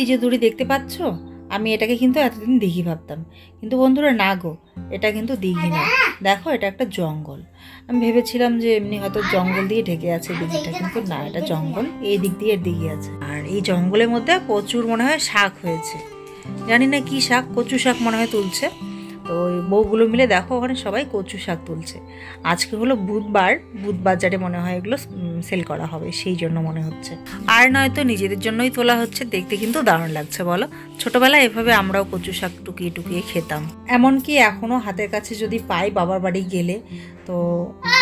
এই যে দূরে দেখতে পাচ্ছ আমি এটাকে কিন্তু এতদিন দিঘি ভাবতাম কিন্তু বন্ধুরা না গো এটা কিন্তু দিঘি না দেখো এটা একটা জঙ্গল আমি ভেবেছিলাম যে এমনি হয়তো জঙ্গল দিয়ে ঢেকে আছে দিঘিটা কিন্তু না এটা জঙ্গল এই দিক দিয়ে দিঘি আছে আর এই জঙ্গলের মধ্যে প্রচুর মনে হয় শাক হয়েছে জানি না কি শাক কচু শাক মনে হয় তুলছে তো ওই বউগুলো মিলে দেখো ওখানে সবাই কচু শাক তুলছে আজকে হলো বুধবার বুধ বাজারে মনে হয় এগুলো সেল করা হবে সেই জন্য মনে হচ্ছে আর নয়তো নিজেদের জন্যই তোলা হচ্ছে দেখতে কিন্তু দারুণ লাগছে বলো ছোটবেলায় এভাবে আমরাও কচু শাক টুকিয়ে টুকিয়ে খেতাম এমনকি এখনও হাতের কাছে যদি পাই বাবার বাড়ি গেলে তো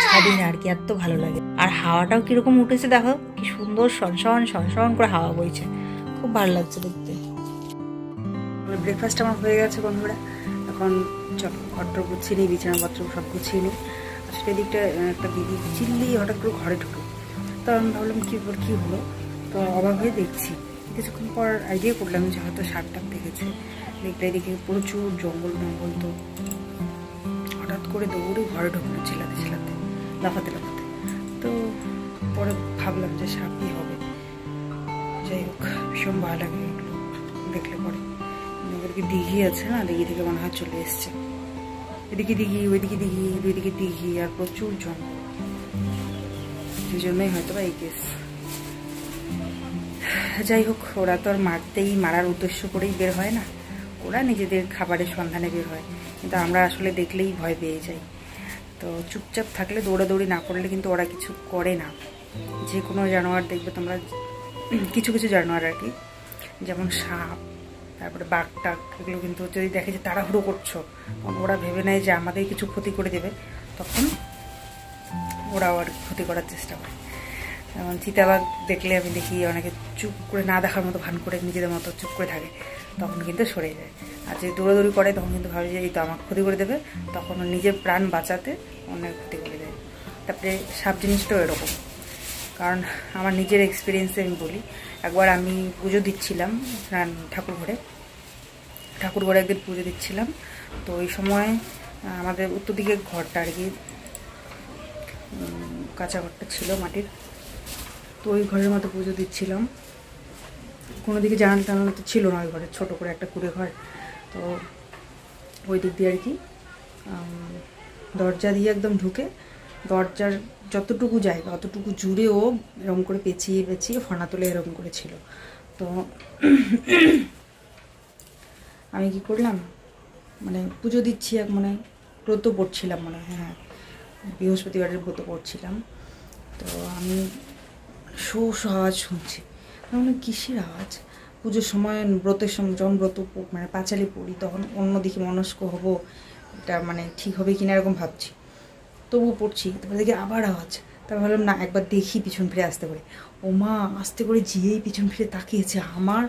ছাড়ি না আর কি এত ভালো লাগে আর হাওয়াটাও কীরকম উঠেছে দেখো কি সুন্দর সনসন সনসন করে হাওয়া বইছে খুব ভালো লাগছে দেখতে ব্রেকফাস্ট আমার হয়ে গেছে বন্ধুরা এখন চটপট গুছিয়ে নিই বিছানাপত্র সব গুছিয়ে নিই আসলে দিকটা একটা দিদি চিল্লি হঠাৎ করে ঘরে ঢুকে তো আমি ভাবলাম কী কী হলো তো অবাক হয়ে দেখছি কিছুক্ষণ পর আইডিয়া করলাম যে হয়তো সাপ টাপ দেখেছে দেখতে দেখে প্রচুর জঙ্গল মঙ্গল তো হঠাৎ করে দৌড়ে ঘরে ঢুকলো চিলাতে ছেলাতে লাফাতে লাফাতে তো পরে ভাবলাম যে সাপই হবে যাই হোক ভীষণ ভালো লাগে দেখলে পরে ওদিকে দিঘি আছে না দিঘি থেকে মনে হয় চলে এসছে এদিকে দিঘি ওইদিকে দিঘি দুইদিকে দিঘি আর প্রচুর জন সেই জন্যই হয়তো বা এই কেস যাই হোক ওরা তো আর মারতেই মারার উদ্দেশ্য করেই বের হয় না ওরা নিজেদের খাবারের সন্ধানে বের হয় কিন্তু আমরা আসলে দেখলেই ভয় পেয়ে যাই তো চুপচাপ থাকলে দৌড়াদৌড়ি না করলে কিন্তু ওরা কিছু করে না যে কোনো জানোয়ার দেখবে তোমরা কিছু কিছু জানোয়ার আর কি যেমন সাপ তারপরে বাঘ টাক এগুলো কিন্তু যদি দেখে যে তাড়াহুড়ো করছো ওরা ভেবে নেয় যে আমাদের কিছু ক্ষতি করে দেবে তখন ওরাও আর ক্ষতি করার চেষ্টা করে যেমন চিতাবাঘ দেখলে আমি দেখি অনেকে চুপ করে না দেখার মতো ভান করে নিজেদের মতো চুপ করে থাকে তখন কিন্তু সরে যায় আর যদি দৌড়াদৌড়ি করে তখন কিন্তু ভাবে যে এই তো আমাকে ক্ষতি করে দেবে তখন নিজের প্রাণ বাঁচাতে অনেক ক্ষতি করে দেয় তারপরে সাপ জিনিসটাও এরকম কারণ আমার নিজের এক্সপিরিয়েন্সে আমি বলি একবার আমি পুজো দিচ্ছিলাম ঠাকুর ঘরে ঠাকুর ঘরে একদিন পুজো দিচ্ছিলাম তো ওই সময় আমাদের উত্তর দিকে ঘরটা আর কি কাঁচা ঘরটা ছিল মাটির তো ওই ঘরের মতো পুজো দিচ্ছিলাম কোনো দিকে জানাল টানাল তো ছিল না ওই ঘরে ছোটো করে একটা কুড়ে ঘর তো ওই দিক দিয়ে আর কি দরজা দিয়ে একদম ঢুকে দরজার যতটুকু জায়গা অতটুকু জুড়েও এরম করে পেঁচিয়ে পেঁচিয়ে ফনা তোলে এরম করেছিল তো আমি কি করলাম মানে পুজো দিচ্ছি এক মানে ব্রত পড়ছিলাম মনে হয় হ্যাঁ বৃহস্পতিবারের ব্রত পড়ছিলাম তো আমি শো আওয়াজ শুনছি মানে কিসের আওয়াজ পুজোর সময় ব্রতের সময় যখন ব্রত মানে পাঁচালি পড়ি তখন অন্যদিকে মনস্ক হব এটা মানে ঠিক হবে কিনা এরকম ভাবছি তবু পড়ছি তারপরে দেখি আবার আওয়াজ তারপর ভাবলাম না একবার দেখি পিছন ফিরে আসতে করে ও মা আসতে করে যেয়েই পিছন ফিরে তাকিয়েছে আমার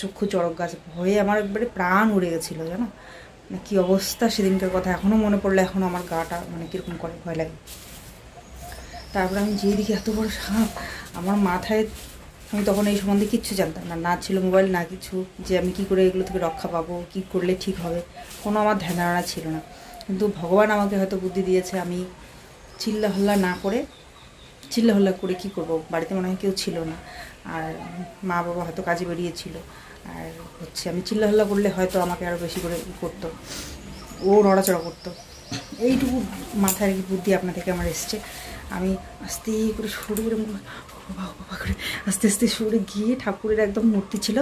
চক্ষু চড়ক গাছ ভয়ে আমার একবারে প্রাণ উড়ে গেছিলো জানো মানে কী অবস্থা সেদিনকার কথা এখনও মনে পড়লে এখনও আমার গাটা মানে কীরকম করে ভয় লাগে তারপরে আমি যেয়ে দেখি এত বড় সাপ আমার মাথায় আমি তখন এই সম্বন্ধে কিচ্ছু জানতাম না না ছিল মোবাইল না কিছু যে আমি কি করে এগুলো থেকে রক্ষা পাবো কি করলে ঠিক হবে কোনো আমার ধ্যান ধারণা ছিল না কিন্তু ভগবান আমাকে হয়তো বুদ্ধি দিয়েছে আমি চিল্লা হল্লা না করে চিল্লা হল্লা করে কি করব বাড়িতে মনে হয় কেউ ছিল না আর মা বাবা হয়তো কাজে বেরিয়েছিল আর হচ্ছে আমি চিল্লাহল্লা করলে হয়তো আমাকে আরও বেশি করে করতো ও নড়াচড়া করতো এইটুকু মাথার বুদ্ধি আপনা থেকে আমার এসছে আমি আস্তে করে সরে করে বাবা করে আস্তে আস্তে সরে গিয়ে ঠাকুরের একদম মূর্তি ছিল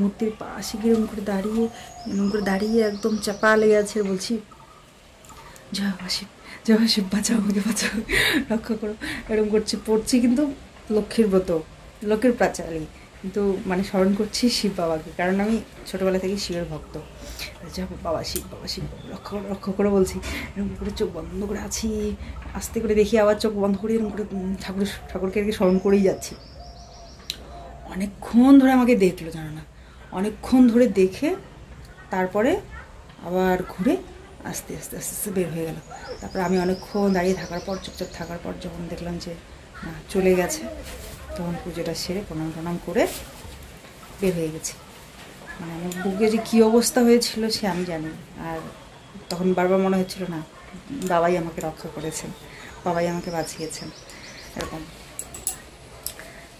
মূর্তির পাশে গিয়ে করে দাঁড়িয়ে এরকম করে দাঁড়িয়ে একদম চাপা লেগে আছে বলছি জয় মা যে শিব বাঁচাও আমাকে বাঁচাও রক্ষা করো এরকম করছি পড়ছি কিন্তু লক্ষ্মীর ব্রত লক্ষ্মীর প্রাচালী কিন্তু মানে স্মরণ করছি শিব বাবাকে কারণ আমি ছোটোবেলা থেকে শিবের ভক্ত যা বাবা শিব বাবা শিব বাবা লক্ষ্য করে করো বলছি এরকম করে চোখ বন্ধ করে আছি আস্তে করে দেখি আবার চোখ বন্ধ করে এরকম করে ঠাকুর ঠাকুরকে আর স্মরণ করেই যাচ্ছি অনেকক্ষণ ধরে আমাকে দেখলো জানো না অনেকক্ষণ ধরে দেখে তারপরে আবার ঘুরে আস্তে আস্তে আস্তে আস্তে বের হয়ে গেল তারপর আমি অনেকক্ষণ দাঁড়িয়ে থাকার পর চুপচাপ থাকার পর যখন দেখলাম যে না চলে গেছে তখন পুজোটা সেরে প্রণাম প্রণাম করে বের হয়ে গেছি মানে আমার বুকে যে কী অবস্থা হয়েছিল সে আমি জানি আর তখন বারবার মনে হচ্ছিল না বাবাই আমাকে রক্ষা করেছেন বাবাই আমাকে বাঁচিয়েছেন এরকম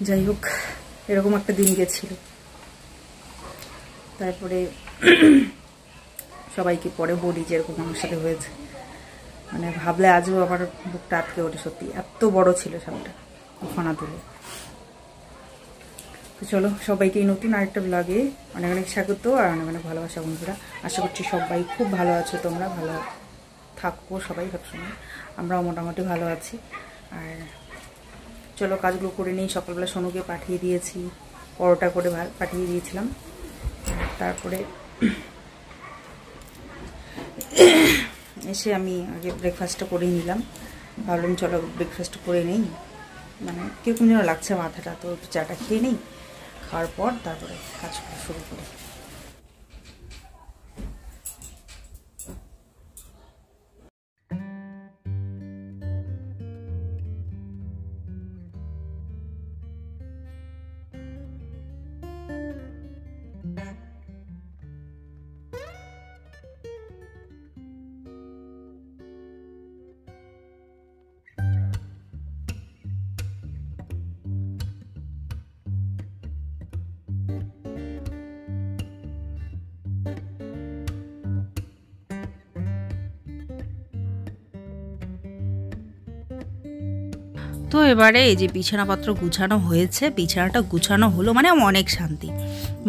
যাই হোক এরকম একটা দিন গেছিল তারপরে সবাইকে পরে বলি যেরকম আমার সাথে হয়েছে মানে ভাবলে আজও আমার বুকটা আটকে ওঠে সত্যি এত বড় ছিল সাপটা ফোনা তুলে তো চলো সবাইকে এই নতুন আরেকটা ব্লগে অনেক অনেক স্বাগত আর অনেক অনেক ভালোবাসা বন্ধুরা আশা করছি সবাই খুব ভালো আছো তোমরা ভালো থাকবো সবাই সবসময় আমরাও মোটামুটি ভালো আছি আর চলো কাজগুলো করে নিই সকালবেলা সোনুকে পাঠিয়ে দিয়েছি পরোটা করে পাঠিয়ে দিয়েছিলাম তারপরে এসে আমি আগে ব্রেকফাস্টটা করে নিলাম ভাবলাম চলো ব্রেকফাস্ট করে নিই মানে কীরকম যেন লাগছে মাথাটা তো চাটা খেয়ে নিই খাওয়ার পর তারপরে কাজ শুরু করি এবারে এই যে বিছানাপত্র গুছানো হয়েছে বিছানাটা গুছানো হলো মানে অনেক শান্তি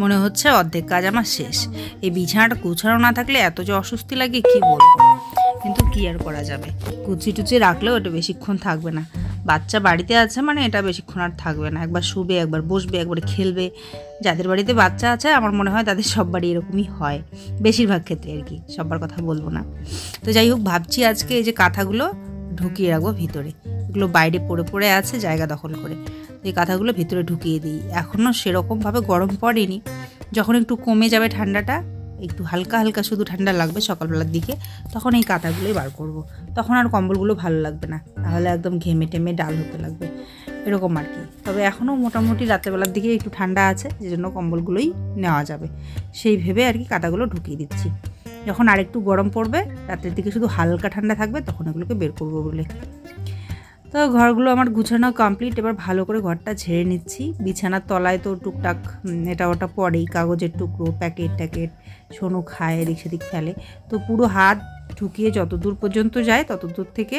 মনে হচ্ছে অর্ধেক কাজ আমার শেষ এই বিছানাটা গুছানো না থাকলে এত যে অস্বস্তি লাগে কি বলবো কিন্তু কি আর করা যাবে কুচি টুচি রাখলেও এটা বেশিক্ষণ থাকবে না বাচ্চা বাড়িতে আছে মানে এটা বেশিক্ষণ আর থাকবে না একবার শুবে একবার বসবে একবার খেলবে যাদের বাড়িতে বাচ্চা আছে আমার মনে হয় তাদের সব বাড়ি এরকমই হয় বেশিরভাগ ক্ষেত্রে আর কি সবার কথা বলবো না তো যাই হোক ভাবছি আজকে এই যে কাঁথাগুলো ঢুকিয়ে রাখবো ভিতরে এগুলো বাইরে পড়ে পড়ে আছে জায়গা দখল করে এই কাঁথাগুলো ভিতরে ঢুকিয়ে দিই এখনও সেরকমভাবে গরম পড়েনি যখন একটু কমে যাবে ঠান্ডাটা একটু হালকা হালকা শুধু ঠান্ডা লাগবে সকালবেলার দিকে তখন এই কাঁথাগুলোই বার করব। তখন আর কম্বলগুলো ভালো লাগবে না তাহলে একদম ঘেমে টেমে ডাল হতে লাগবে এরকম আর কি তবে এখনও মোটামুটি রাত্রেবেলার দিকে একটু ঠান্ডা আছে যে জন্য কম্বলগুলোই নেওয়া যাবে সেই ভেবে আর কি কাঁথাগুলো ঢুকিয়ে দিচ্ছি যখন আরেকটু গরম পড়বে রাতের দিকে শুধু হালকা ঠান্ডা থাকবে তখন এগুলোকে বের করবো বলে তো ঘরগুলো আমার গুছানো কমপ্লিট এবার ভালো করে ঘরটা ঝেড়ে নিচ্ছি বিছানার তলায় তো টুকটাক এটা ওটা পরেই কাগজের টুকরো প্যাকেট ট্যাকেট সোনু খায় এদিক সেদিক ফেলে তো পুরো হাত ঢুকিয়ে যতদূর পর্যন্ত যায় ততদূর থেকে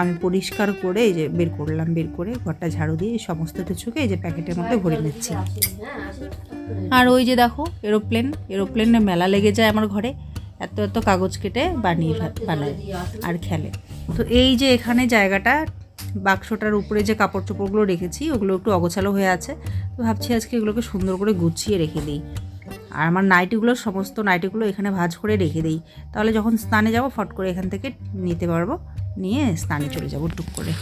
আমি পরিষ্কার করে এই যে বের করলাম বের করে ঘরটা ঝাড়ু দিয়ে সমস্ত কিছুকে এই যে প্যাকেটের মধ্যে ভরে নিচ্ছি আর ওই যে দেখো এরোপ্লেন এরোপ্লেনে মেলা লেগে যায় আমার ঘরে এত এত কাগজ কেটে বানিয়ে বানায় আর খেলে তো এই যে এখানে জায়গাটা বাক্সটার উপরে যে কাপড় চোপড়গুলো রেখেছি ওগুলো একটু অগোছালো হয়ে আছে তো ভাবছি আজকে এগুলোকে সুন্দর করে গুছিয়ে রেখে দিই আর আমার নাইটিগুলো সমস্ত নাইটিগুলো এখানে ভাজ করে রেখে দিই তাহলে যখন স্নানে যাব ফট করে এখান থেকে নিতে পারবো নিয়ে স্নানে চলে যাব টুক করে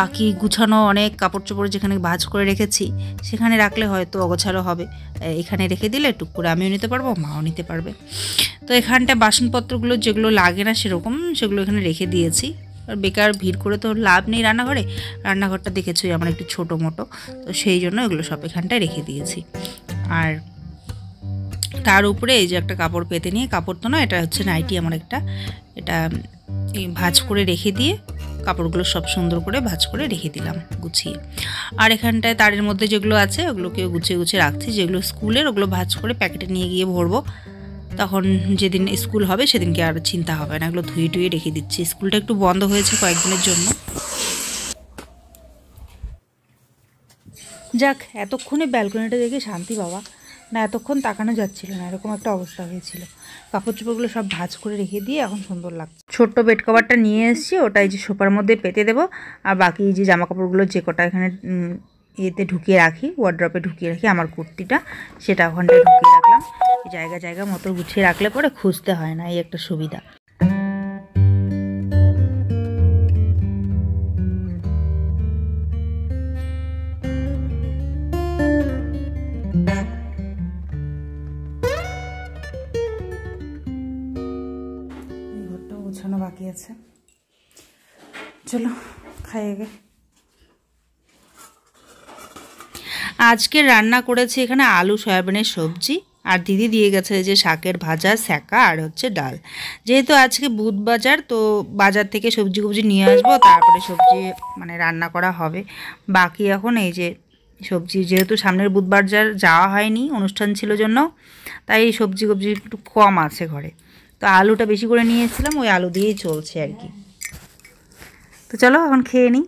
বাকি গুছানো অনেক কাপড় চোপড় যেখানে ভাজ করে রেখেছি সেখানে রাখলে হয়তো অগোছালো হবে এখানে রেখে দিলে টুক করে আমিও নিতে পারবো মাও নিতে পারবে তো এখানটা বাসনপত্রগুলো যেগুলো লাগে না সেরকম সেগুলো এখানে রেখে দিয়েছি আর বেকার ভিড় করে তো লাভ নেই রান্নাঘরে রান্নাঘরটা দেখেছি আমার একটু ছোটো মোটো তো সেই জন্য এগুলো সব এখানটায় রেখে দিয়েছি আর তার উপরে এই যে একটা কাপড় পেতে নিয়ে কাপড় তো না এটা হচ্ছে নাইটি আমার একটা এটা এই ভাজ করে রেখে দিয়ে কাপড়গুলো সব সুন্দর করে ভাজ করে রেখে দিলাম গুছিয়ে আর এখানটায় তারের মধ্যে যেগুলো আছে ওগুলোকেও গুছিয়ে গুছিয়ে রাখছি যেগুলো স্কুলের ওগুলো ভাজ করে প্যাকেটে নিয়ে গিয়ে ভরবো তখন যেদিন স্কুল হবে সেদিনকে আর চিন্তা হবে না এগুলো ধুয়ে টুয়ে রেখে দিচ্ছি স্কুলটা একটু বন্ধ হয়েছে কয়েকদিনের জন্য যাক এতক্ষণে ব্যালকনিটা দেখে শান্তি বাবা না এতক্ষণ তাকানো যাচ্ছিল না এরকম একটা অবস্থা হয়েছিল কাপড় চোপড়গুলো সব ভাজ করে রেখে দিয়ে এখন সুন্দর লাগছে ছোট্ট বেড কভারটা নিয়ে এসেছি ওটা এই যে সোফার মধ্যে পেতে দেবো আর বাকি যে জামা কাপড়গুলো যে কটা এখানে ইয়েতে ঢুকিয়ে রাখি ওয়ার্ড্রপে ঢুকিয়ে রাখি আমার কুর্তিটা সেটা ওখানটায় ঢুকিয়ে রাখলাম জায়গা জায়গা মতো গুছিয়ে রাখলে পরে খুঁজতে হয় না এই একটা সুবিধা আজকে রান্না করেছি এখানে আলু সয়াবিনের সবজি আর দিদি দিয়ে গেছে যে শাকের ভাজা স্যাকা আর হচ্ছে ডাল যেহেতু আজকে বুধ বাজার তো বাজার থেকে সবজি কবজি নিয়ে আসবো তারপরে সবজি মানে রান্না করা হবে বাকি এখন এই যে সবজি যেহেতু সামনের বুধবার যার যাওয়া হয়নি অনুষ্ঠান ছিল জন্য তাই এই সবজি কবজি একটু কম আছে ঘরে তো আলুটা বেশি করে নিয়েছিলাম ওই আলু দিয়েই চলছে আর কি তো চলো এখন খেয়ে নিই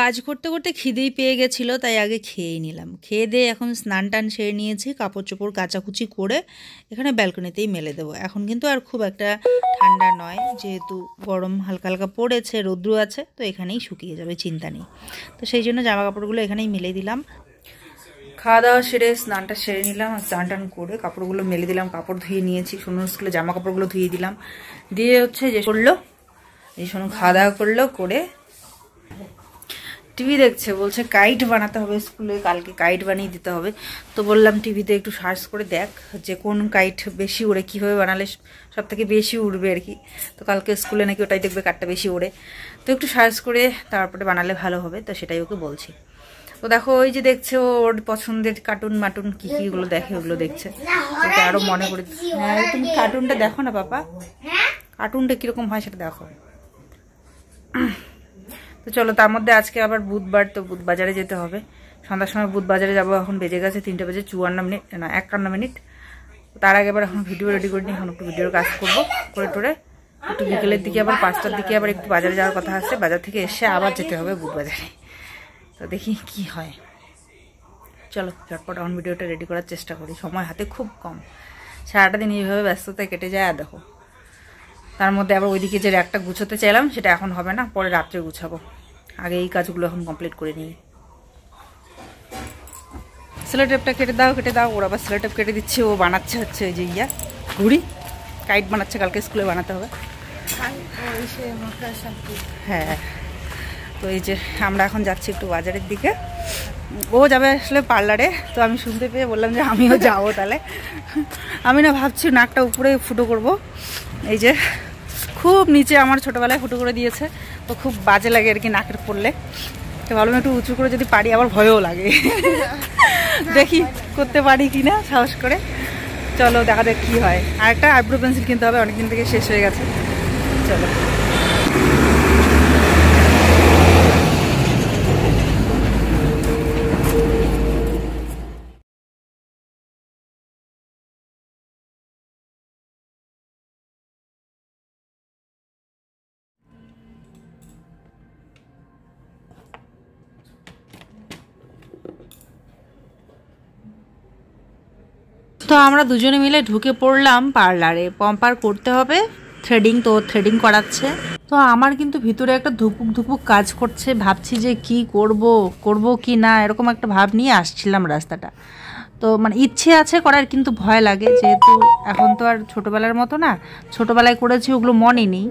কাজ করতে করতে খিদেই পেয়ে গেছিল তাই আগে খেয়েই নিলাম খেয়ে দিয়ে এখন স্নান টান সেরে নিয়েছি কাপড় চোপড় কাচাকুচি করে এখানে ব্যালকনিতেই মেলে দেবো এখন কিন্তু আর খুব একটা ঠান্ডা নয় যেহেতু গরম হালকা হালকা পড়েছে রৌদ্র আছে তো এখানেই শুকিয়ে যাবে চিন্তা নেই তো সেই জন্য জামা কাপড়গুলো এখানেই মেলে দিলাম খাওয়া দাওয়া সেরে স্নানটা সেরে নিলাম আর স্নান টান করে কাপড়গুলো মেলে দিলাম কাপড় ধুয়ে নিয়েছি সুন্দর স্কুলে জামা কাপড়গুলো ধুয়ে দিলাম দিয়ে হচ্ছে যে করলো এই সোনু খাওয়া দাওয়া করলো করে টিভি দেখছে বলছে কাইট বানাতে হবে স্কুলে কালকে কাইট বানিয়ে দিতে হবে তো বললাম টিভিতে একটু সার্চ করে দেখ যে কোন কাইট বেশি ওড়ে কীভাবে বানালে সব থেকে বেশি উড়বে আর কি তো কালকে স্কুলে নাকি ওটাই দেখবে কাটটা বেশি ওড়ে তো একটু সার্চ করে তারপরে বানালে ভালো হবে তো সেটাই ওকে বলছি তো দেখো ওই যে দেখছে ওর পছন্দের কার্টুন মাটুন কী কী ওগুলো দেখে ওগুলো দেখছে ওকে আরও মনে করে হ্যাঁ তুমি কার্টুনটা দেখো না বাবা কার্টুনটা কীরকম হয় সেটা দেখো তো চলো তার মধ্যে আজকে আবার বুধবার তো বুধ বাজারে যেতে হবে সন্ধ্যার সময় বুধ বাজারে যাবো এখন বেজে গেছে তিনটে বেজে চুয়ান্ন মিনিট না একান্ন মিনিট তার আগে আবার এখন ভিডিও রেডি করে নিই এখন একটু ভিডিওর কাজ করবো করে টোরে একটু বিকেলের দিকে আবার পাঁচটার দিকে আবার একটু বাজারে যাওয়ার কথা আছে বাজার থেকে এসে আবার যেতে হবে বুধ বাজারে তো দেখি কি হয় চলো ঝটপট এখন ভিডিওটা রেডি করার চেষ্টা করি সময় হাতে খুব কম সারাটা দিন এইভাবে ব্যস্ততায় কেটে যায় আর দেখো তার মধ্যে আবার ওইদিকে যে র্যাকটা গুছোতে চাইলাম সেটা এখন হবে না পরে রাত্রে গুছাবো আগে এই কাজগুলো এখন কমপ্লিট করে নিই সেলোটেপটা কেটে দাও কেটে দাও ওরা আবার সেলোটেপ কেটে দিচ্ছে ও বানাচ্ছে হচ্ছে ওই যে ইয়া ঘুড়ি কাইট বানাচ্ছে কালকে স্কুলে বানাতে হবে হ্যাঁ তো এই যে আমরা এখন যাচ্ছি একটু বাজারের দিকে ও যাবে আসলে পার্লারে তো আমি শুনতে পেয়ে বললাম যে আমিও যাবো তাহলে আমি না ভাবছি নাকটা উপরে ফুটো করব এই যে খুব নিচে আমার ছোটোবেলায় ফুটো করে দিয়েছে তো খুব বাজে লাগে আর কি নাকের পড়লে তো ভাবলাম একটু উঁচু করে যদি পারি আবার ভয়ও লাগে দেখি করতে পারি কি না সাহস করে চলো দেখা যাক কী হয় আর একটা আইব্রো পেন্সিল কিনতে হবে অনেকদিন থেকে শেষ হয়ে গেছে চলো তো আমরা দুজনে মিলে ঢুকে পড়লাম পার্লারে পম্পার করতে হবে থ্রেডিং তো থ্রেডিং করাচ্ছে তো আমার কিন্তু ভিতরে একটা ধুপুক ধুপুক কাজ করছে ভাবছি যে কি করব করব কি না এরকম একটা ভাব নিয়ে আসছিলাম রাস্তাটা তো মানে ইচ্ছে আছে করার কিন্তু ভয় লাগে যেহেতু এখন তো আর ছোটোবেলার মতো না ছোটোবেলায় করেছি ওগুলো মনে নেই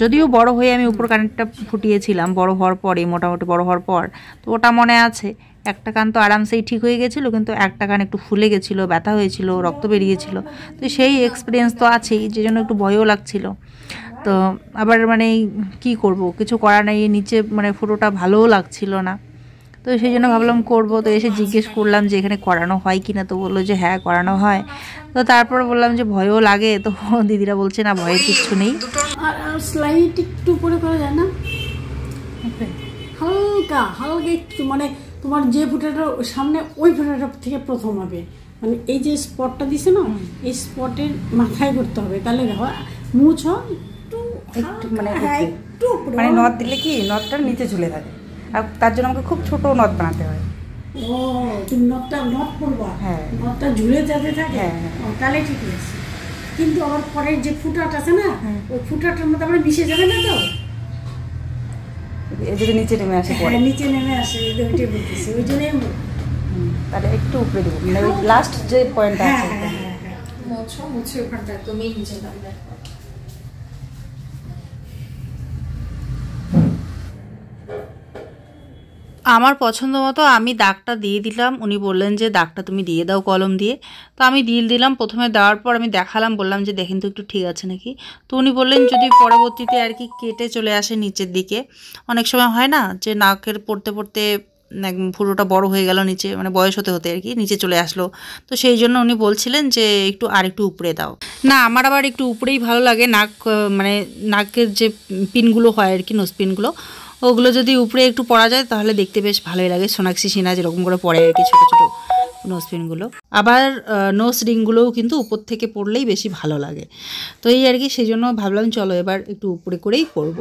যদিও বড় হয়ে আমি উপর কানেরটা ফুটিয়েছিলাম বড় হওয়ার পরে মোটামুটি বড় হওয়ার পর তো ওটা মনে আছে একটা কান তো আরামসেই ঠিক হয়ে গেছিলো কিন্তু একটা কান একটু ফুলে গেছিলো ব্যথা হয়েছিল রক্ত বেরিয়েছিল তো সেই এক্সপিরিয়েন্স তো আছেই যে জন্য একটু ভয়ও লাগছিল তো আবার মানে কি করব কিছু করার নেই নিচে মানে ফটোটা ভালোও লাগছিল না তো সেই জন্য ভাবলাম করবো তো এসে জিজ্ঞেস করলাম যে এখানে করানো হয় কি না তো বললো যে হ্যাঁ করানো হয় তো তারপর বললাম যে ভয়ও লাগে তো দিদিরা বলছে না ভয়ের কিচ্ছু নেই স্লাইড একটু করে করা যায় না হালকা হালকা একটু মানে তোমার যে ফুটাটা সামনে ওই ফুটাটা থেকে প্রথম হবে মানে এই যে স্পটটা দিছে না এই স্পটের মাথায় করতে হবে তাহলে দেখো মুছ একটু হ্যাঁ, মানে হ্যাঁ, একটু মানে নদ দিলে কি নদটার নিচে ঝুলে থাকে আর তার জন্য আমাকে খুব ছোট নথ বানাতে হয় ওই হ্যাঁ। হ্যাঁ, হ্যাঁ। ফুটাটার মধ্যে যাবে না তো এদিকে নিচে নেমে আসে নিচে নেমে আসে ওই একটু উপরে দেবো লাস্ট মানে যে পয়েন্টটা আছে আমার পছন্দ মতো আমি দাগটা দিয়ে দিলাম উনি বললেন যে দাগটা তুমি দিয়ে দাও কলম দিয়ে তো আমি দিল দিলাম প্রথমে দেওয়ার পর আমি দেখালাম বললাম যে দেখেন তো একটু ঠিক আছে নাকি তো উনি বললেন যদি পরবর্তীতে আর কি কেটে চলে আসে নিচের দিকে অনেক সময় হয় না যে নাকের পড়তে পড়তে ফুটোটা বড় হয়ে গেল নিচে মানে বয়স হতে হতে আর কি নিচে চলে আসলো তো সেই জন্য উনি বলছিলেন যে একটু আর একটু উপরে দাও না আমার আবার একটু উপরেই ভালো লাগে নাক মানে নাকের যে পিনগুলো হয় আর কি নোজ পিনগুলো ওগুলো যদি উপরে একটু পরা যায় তাহলে দেখতে বেশ ভালোই লাগে সোনাক্ষী সিনহা যেরকম করে পরে আর কি ছোটো ছোটো নোজ পিনগুলো আবার নোজ রিংগুলোও কিন্তু উপর থেকে পড়লেই বেশি ভালো লাগে তো এই আর কি সেই জন্য ভাবলাম চলো এবার একটু উপরে করেই পরব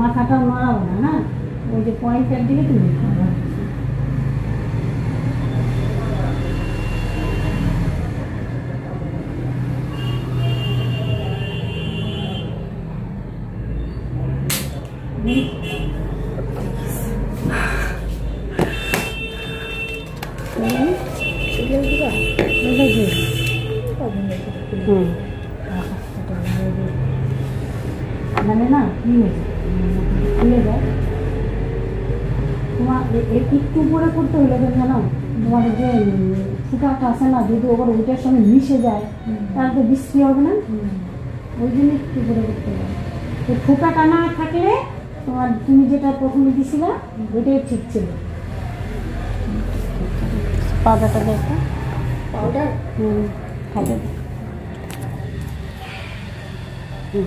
মাথাটা মারাবো না না ওই যে পয়েন্টের দিকে তুমি মানে না খুলে যায় তোমার একটু উপরে করতে হলে জানো তোমার যে ফুটাটা আছে না যদি ওগুলো উঠার সঙ্গে মিশে যায় তাহলে তো বৃষ্টি হবে না ওই জন্য একটু করে করতে হবে ফুটাটা না থাকলে তোমার তুমি যেটা প্রথমে দিছিলা ওইটাই ঠিক ছিল পাউডারটা দেখো পাউডার হুম খাবে হুম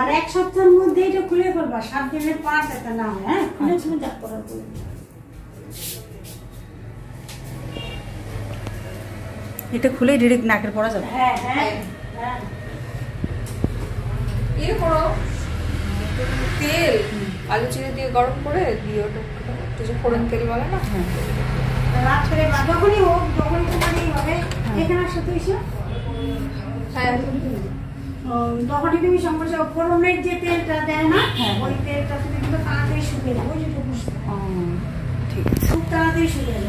আর এক সপ্তাহের মধ্যে এটা খুলে ফেলবা সাত দিনের পাঁচ একটা নাম হ্যাঁ খুলে আচ্ছা, তুমি যা করার এটা খুলে ডিরেক্ট নাকের পড়া যাবে হ্যাঁ হ্যাঁ হ্যাঁ ইয়ে করো তেল আলু চিড়ে দিয়ে গরম করে দিয়ে ওটা কিছু ফোড়ন তেল বলে না হ্যাঁ। রাত করে যখনই হোক যখনই তোমার মানে হবে হ্যাঁ। এখানে আসো তো হ্যাঁ তুমি ফোড়নের যে তেলটা দেয় না হ্যাঁ। ওই তেলটা তুমি কিন্তু তাড়াতাড়ি শুকিয়ে দেবো ওই খুব তাড়াতাড়ি শুকিয়ে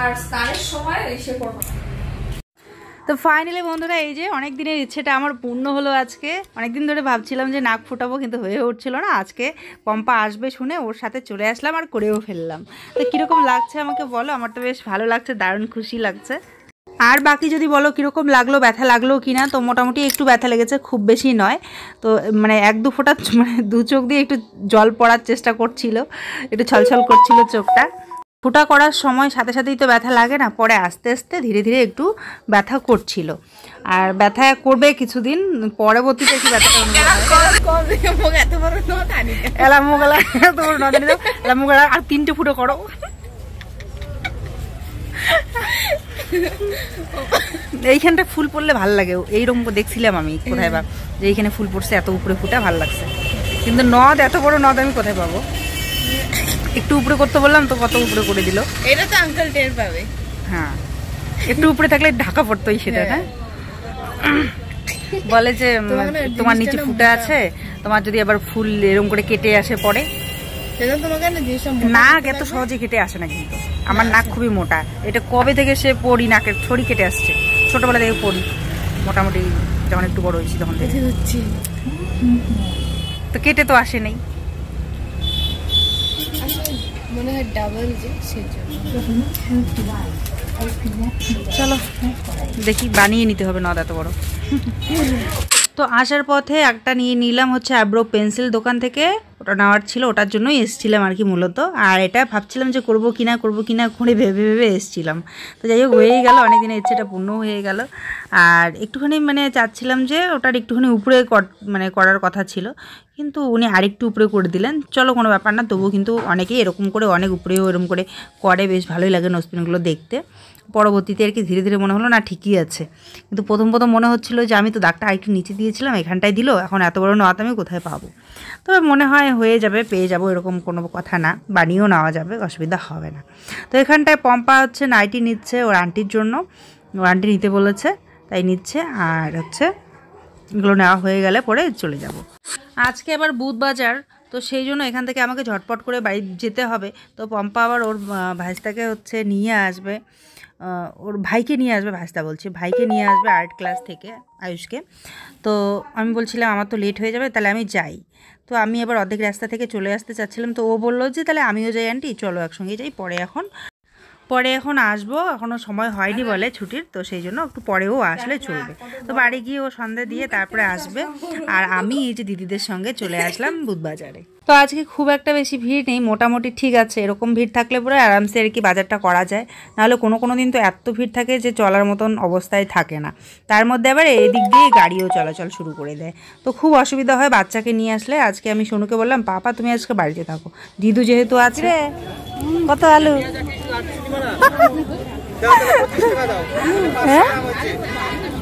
আর স্নানের সময় এসে করবো তো ফাইনালি বন্ধুরা এই যে অনেক দিনের ইচ্ছেটা আমার পূর্ণ হলো আজকে অনেক দিন ধরে ভাবছিলাম যে নাক ফুটাবো কিন্তু হয়ে উঠছিল না আজকে পম্পা আসবে শুনে ওর সাথে চলে আসলাম আর করেও ফেললাম তো কীরকম লাগছে আমাকে বলো আমার তো বেশ ভালো লাগছে দারুণ খুশি লাগছে আর বাকি যদি বলো কীরকম লাগলো ব্যথা লাগলো কি না তো মোটামুটি একটু ব্যথা লেগেছে খুব বেশি নয় তো মানে এক দু ফোঁটা মানে দু চোখ দিয়ে একটু জল পড়ার চেষ্টা করছিল একটু ছলছল করছিল চোখটা ফুটা করার সময় সাথে সাথেই তো ব্যথা লাগে না পরে আস্তে আস্তে ধীরে ধীরে একটু ব্যথা করছিল আর ব্যথা করবে কিছুদিন পরবর্তীতে কি ব্যথা আর তিনটে ফুটো করো এইখানটা ফুল পড়লে ভাল লাগে এইরকম দেখছিলাম আমি কোথায় বা যে এইখানে ফুল পড়ছে এত উপরে ফুটা ভাল লাগছে কিন্তু নদ এত বড় নদ আমি কোথায় পাবো একটু উপরে করতে বললাম তো কত উপরে করে দিল এটা তো আঙ্কাল টের পাবে হ্যাঁ একটু উপরে থাকলে ঢাকা পড়তোই সেটা হ্যাঁ বলে যে তোমার নিচে ফুটা আছে তোমার যদি আবার ফুল এরকম করে কেটে আসে পরে না এত সহজে কেটে আসে না কিন্তু আমার হ্যাঁ, নাক খুবই মোটা এটা কবে থেকে সে পড়ি নাকের ছড়ি কেটে আসছে ছোটোবেলা থেকে পড়ি মোটামুটি যখন একটু বড় হয়েছি তখন তো কেটে তো আসে নেই মনে হয় ডাবল যে চলো দেখি বানিয়ে নিতে হবে নদ এত বড় তো আসার পথে একটা নিয়ে নিলাম হচ্ছে অ্যাব্রো পেন্সিল দোকান থেকে ওটা নেওয়ার ছিল ওটার জন্যই এসছিলাম আর কি মূলত আর এটা ভাবছিলাম যে করবো না করবো না খুঁড়ে ভেবে ভেবে এসছিলাম তো যাই হোক হয়েই গেলো অনেকদিনের ইচ্ছেটা পূর্ণ হয়ে গেল আর একটুখানি মানে চাচ্ছিলাম যে ওটার একটুখানি উপরে মানে করার কথা ছিল কিন্তু উনি আরেকটু উপরে করে দিলেন চলো কোনো ব্যাপার না তবুও কিন্তু অনেকেই এরকম করে অনেক উপরেও এরকম করে করে বেশ ভালোই লাগে নসপিনগুলো দেখতে পরবর্তীতে আর কি ধীরে ধীরে মনে হলো না ঠিকই আছে কিন্তু প্রথম প্রথম মনে হচ্ছিলো যে আমি তো দাগটা আরেকটু নিচে দিয়েছিলাম এখানটায় দিল এখন এত বড় নাত আমি কোথায় পাবো তবে মনে হয় হয়ে যাবে পেয়ে যাবো এরকম কোনো কথা না বানিয়েও নেওয়া যাবে অসুবিধা হবে না তো এখানটায় পম্পা হচ্ছে নাইটি নিচ্ছে ওর আন্টির জন্য ওর আন্টি নিতে বলেছে তাই নিচ্ছে আর হচ্ছে এগুলো নেওয়া হয়ে গেলে পরে চলে যাব আজকে আবার বুধ বাজার তো সেই জন্য এখান থেকে আমাকে ঝটপট করে বাড়ি যেতে হবে তো পম্পা আবার ওর ভাইসটাকে হচ্ছে নিয়ে আসবে ওর ভাইকে নিয়ে আসবে ভাস্তা বলছি ভাইকে নিয়ে আসবে আর্ট ক্লাস থেকে আয়ুষকে তো আমি বলছিলাম আমার তো লেট হয়ে যাবে তাহলে আমি যাই তো আমি এবার অর্ধেক রাস্তা থেকে চলে আসতে চাচ্ছিলাম তো ও বললো যে তাহলে আমিও যাই আন্টি চলো একসঙ্গে যাই পরে এখন পরে এখন আসবো এখনও সময় হয়নি বলে ছুটির তো সেই জন্য একটু পরেও আসলে চলবে তো বাড়ি গিয়ে ও সন্ধ্যা দিয়ে তারপরে আসবে আর আমি এই যে দিদিদের সঙ্গে চলে আসলাম বুধবাজারে তো আজকে খুব একটা বেশি ভিড় নেই মোটামুটি ঠিক আছে এরকম ভিড় থাকলে পরে আরামসে আর কি বাজারটা করা যায় নাহলে কোনো কোনো দিন তো এত ভিড় থাকে যে চলার মতন অবস্থায় থাকে না তার মধ্যে আবার এদিক দিয়ে গাড়িও চলাচল শুরু করে দেয় তো খুব অসুবিধা হয় বাচ্চাকে নিয়ে আসলে আজকে আমি সোনুকে বললাম পাপা তুমি আজকে বাড়িতে থাকো দিদু যেহেতু আছে কত আলু হ্যাঁ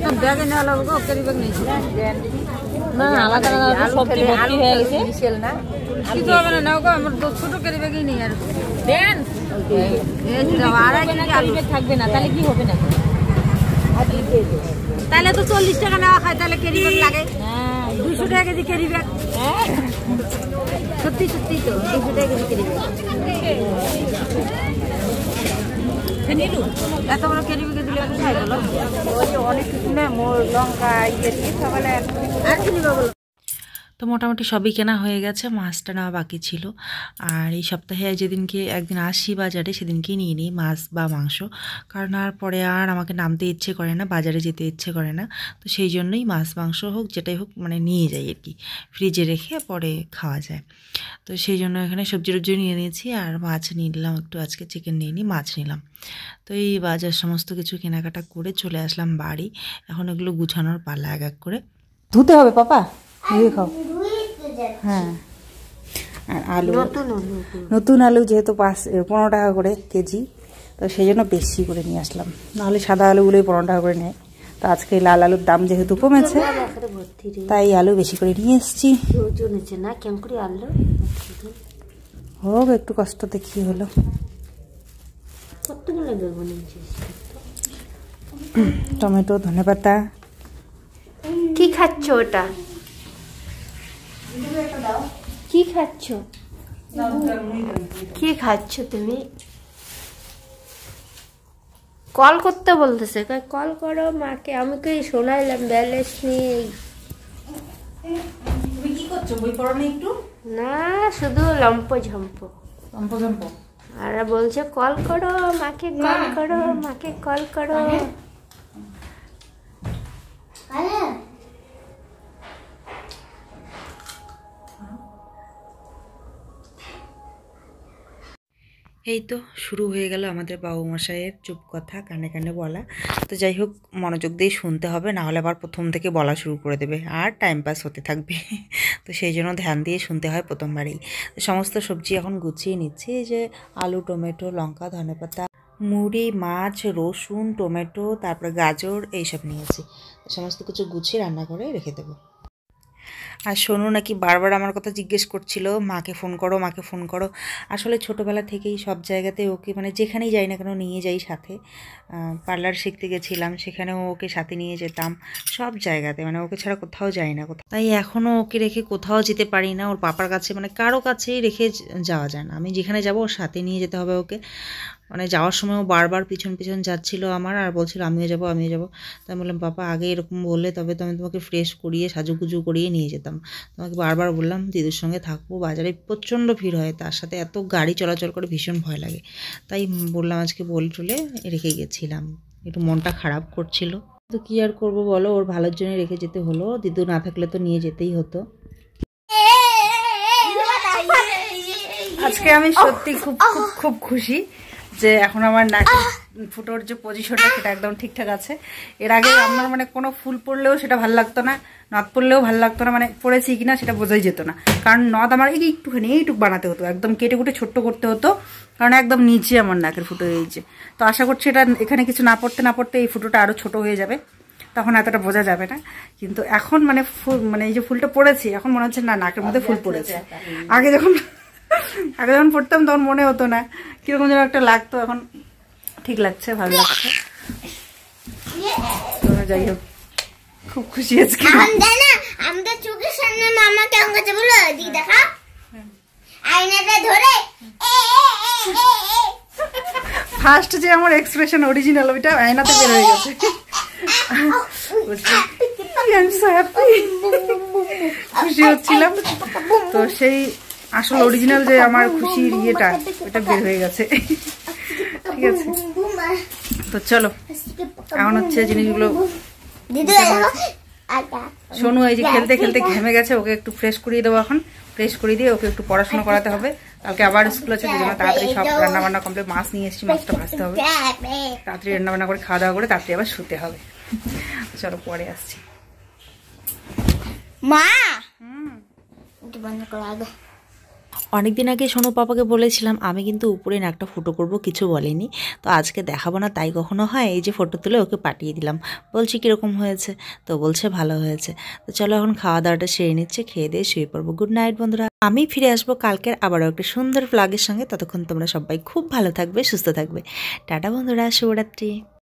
না আলাদা আলাদা সবজি ভর্তি হয়ে গেছে না কিছু হবে না নাও আমার ছোট ক্যারি থাকবে না তাহলে কি হবে না তাহলে তো চল্লিশ টাকা নেওয়া খায় তাহলে ক্যারি ব্যাগ লাগে হ্যাঁ, দুশো টাকা কেজি ক্যারি ব্যাগ হ্যাঁ। সত্যি সত্যি তো দুশো টাকা কেজি ক্যারি ব্যাগ হ্যাঁ। ো এটা কেদিবি কেনেকৈ অলপ কিছু নাই মোৰ লংকা তাৰমানে তো মোটামুটি সবই কেনা হয়ে গেছে মাছটা নেওয়া বাকি ছিল আর এই সপ্তাহে যেদিনকে একদিন আসি বাজারে সেদিনকেই নিয়ে নিই মাছ বা মাংস কারণ আর পরে আর আমাকে নামতে ইচ্ছে করে না বাজারে যেতে ইচ্ছে করে না তো সেই জন্যই মাছ মাংস হোক যেটাই হোক মানে নিয়ে যাই আর কি ফ্রিজে রেখে পরে খাওয়া যায় তো সেই জন্য এখানে সবজি টবজি নিয়ে নিয়েছি আর মাছ নিয়ে নিলাম একটু আজকে চিকেন নিয়ে নিই মাছ নিলাম তো এই বাজার সমস্ত কিছু কেনাকাটা করে চলে আসলাম বাড়ি এখন এগুলো গুছানোর পালা এক এক করে ধুতে হবে পাপা খাও হ্যাঁ আর আলু নতুন আলু যেহেতু পাঁচ পনেরো টাকা করে কেজি তো সেই জন্য বেশি করে নিয়ে আসলাম নাহলে সাদা আলুগুলোই পনেরো টাকা করে নেয় তো আজকে লাল আলুর দাম যেহেতু কমেছে তাই আলু বেশি করে নিয়ে এসছি না কেমন আলু হোক একটু কষ্টতে দেখি হলো টমেটো ধনে পাতা কি খাচ্ছ ওটা কি খাচ্ছ কি খাচ্ছ তুমি কল করতে বলতেছে কল করো মাকে আমি তো শোনাইলাম ব্যালেন্স নেই না শুধু লম্প ঝম্প লম্প ঝম্প আর বলছে কল করো মাকে কল করো মাকে কল করো হ্যাঁ এই তো শুরু হয়ে গেল আমাদের বাবু মশাইয়ের চুপ কথা কানে কানে বলা তো যাই হোক মনোযোগ দিয়ে শুনতে হবে না হলে আবার প্রথম থেকে বলা শুরু করে দেবে আর টাইম পাস হতে থাকবে তো সেই জন্য ধ্যান দিয়ে শুনতে হয় প্রথমবারেই সমস্ত সবজি এখন গুছিয়ে নিচ্ছি যে আলু টমেটো লঙ্কা ধনেপাতা মুড়ি মাছ রসুন টমেটো তারপরে গাজর এইসব নিয়েছি সমস্ত কিছু গুছিয়ে রান্না করে রেখে দেবো আর সোনু নাকি বারবার আমার কথা জিজ্ঞেস করছিল মাকে ফোন করো মাকে ফোন করো আসলে ছোটোবেলা থেকেই সব জায়গাতে ওকে মানে যেখানেই যাই না কেন নিয়ে যাই সাথে পার্লার শিখতে গেছিলাম সেখানেও ওকে সাথে নিয়ে যেতাম সব জায়গাতে মানে ওকে ছাড়া কোথাও যাই না কোথাও তাই এখনও ওকে রেখে কোথাও যেতে পারি না ওর পাপার কাছে মানে কারো কাছেই রেখে যাওয়া যায় না আমি যেখানে যাব ওর সাথে নিয়ে যেতে হবে ওকে মানে যাওয়ার সময়ও বারবার পিছন পিছন যাচ্ছিল আমার আর বলছিল আমিও যাব আমিও যাবো তাই বললাম বাবা আগে এরকম বললে তবে তো আমি তোমাকে ফ্রেশ করিয়ে সাজুগুজু করিয়ে নিয়ে যেতাম তোমাকে বারবার বললাম দিদির সঙ্গে থাকবো বাজারে প্রচণ্ড ভিড় হয় তার সাথে এত গাড়ি চলাচল করে ভীষণ ভয় লাগে তাই বললাম আজকে বল টুলে রেখে গেছিলাম একটু মনটা খারাপ করছিল তো কী আর করবো বলো ওর ভালোর জন্য রেখে যেতে হলো দিদু না থাকলে তো নিয়ে যেতেই হতো আজকে আমি সত্যি খুব খুব খুব খুশি যে এখন আমার নাকি ফুটোর যে পজিশনটা সেটা একদম ঠিকঠাক আছে এর আগে আমার মানে কোনো ফুল পড়লেও সেটা ভাল লাগতো না নদ পড়লেও ভাল লাগতো না মানে পড়েছি কিনা সেটা বোঝাই যেত না কারণ নদ আমার এই একটুখানি এইটুক বানাতে হতো একদম কেটে কুটে ছোট্ট করতে হতো কারণ একদম নিচে আমার নাকের ফুটো হয়েছে তো আশা করছি এটা এখানে কিছু না পড়তে না পড়তে এই ফুটোটা আরও ছোট হয়ে যাবে তখন এতটা বোঝা যাবে না কিন্তু এখন মানে ফুল মানে এই যে ফুলটা পড়েছে এখন মনে হচ্ছে না নাকের মধ্যে ফুল আচ্ছা, পড়েছে আচ্ছা, আচ্ছা। আগে যখন আগে যখন পড়তাম তখন মনে হতো না কিরকম যেন একটা লাগতো এখন ঠিক লাগছে ভালো লাগছে যাই হোক খুব খুশি আজকে আমাদের চোখের সামনে মামা কেমন করছে বলো দিদি দেখা আয়নাটা ধরে ফার্স্ট যে আমার এক্সপ্রেশন অরিজিনাল ওইটা আয়নাতে বের হয়ে গেছে খুশি হচ্ছিলাম তো সেই আসলে অরিজিনাল যে আমার খুশির ইয়েটা ওটা বের হয়ে গেছে ঠিক আছে তো চলো এখন হচ্ছে জিনিসগুলো শোনো এই যে খেলতে খেলতে ঘেমে গেছে ওকে একটু ফ্রেশ করিয়ে দেবো এখন ফ্রেশ করে দিয়ে ওকে একটু পড়াশোনা করাতে হবে কালকে আবার স্কুল আচ্ছা, আছে যেন তাড়াতাড়ি সব রান্নাবান্না কমপ্লিট মাছ নিয়ে এসেছি মাছটা ভাজতে হবে তাড়াতাড়ি রান্নাবান্না করে খাওয়া দাওয়া করে তাড়াতাড়ি আবার শুতে হবে চলো পরে আসছি মা হুম বন্ধ করা অনেকদিন আগে সোনু পাপাকে বলেছিলাম আমি কিন্তু উপরে নাকটা ফটো করব কিছু বলেনি তো আজকে দেখাবো না তাই কখনো হয় এই যে ফটো তুলে ওকে পাঠিয়ে দিলাম বলছি কীরকম হয়েছে তো বলছে ভালো হয়েছে তো চলো এখন খাওয়া দাওয়াটা সেরে নিচ্ছে খেয়ে দিয়ে শুয়ে পড়বো গুড নাইট বন্ধুরা আমি ফিরে আসবো কালকের আবারও একটা সুন্দর ফ্লাগের সঙ্গে ততক্ষণ তোমরা সবাই খুব ভালো থাকবে সুস্থ থাকবে টাটা বন্ধুরা শুভরাত্রি